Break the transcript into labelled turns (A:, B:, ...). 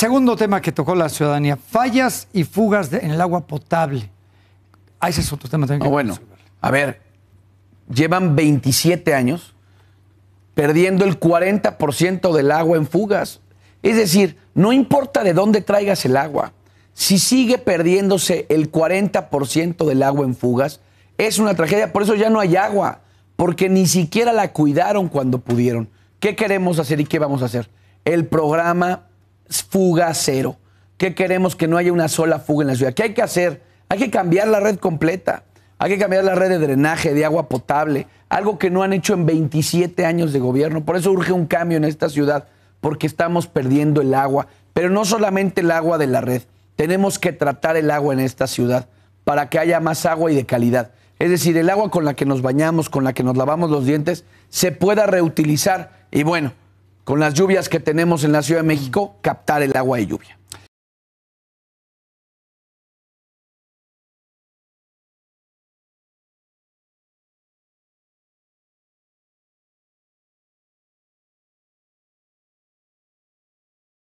A: Segundo tema que tocó la ciudadanía, fallas y fugas en el agua potable.
B: Ah, ese es otro tema también. Ah, bueno, a ver, llevan 27 años perdiendo el 40% del agua en fugas. Es decir, no importa de dónde traigas el agua, si sigue perdiéndose el 40% del agua en fugas, es una tragedia. Por eso ya no hay agua, porque ni siquiera la cuidaron cuando pudieron. ¿Qué queremos hacer y qué vamos a hacer? El programa fuga cero. ¿Qué queremos? Que no haya una sola fuga en la ciudad. ¿Qué hay que hacer? Hay que cambiar la red completa. Hay que cambiar la red de drenaje, de agua potable, algo que no han hecho en 27 años de gobierno. Por eso urge un cambio en esta ciudad, porque estamos perdiendo el agua. Pero no solamente el agua de la red, tenemos que tratar el agua en esta ciudad para que haya más agua y de calidad. Es decir, el agua con la que nos bañamos, con la que nos lavamos los dientes, se pueda reutilizar. Y bueno, con las lluvias que tenemos en la Ciudad de México,
C: captar el agua de lluvia.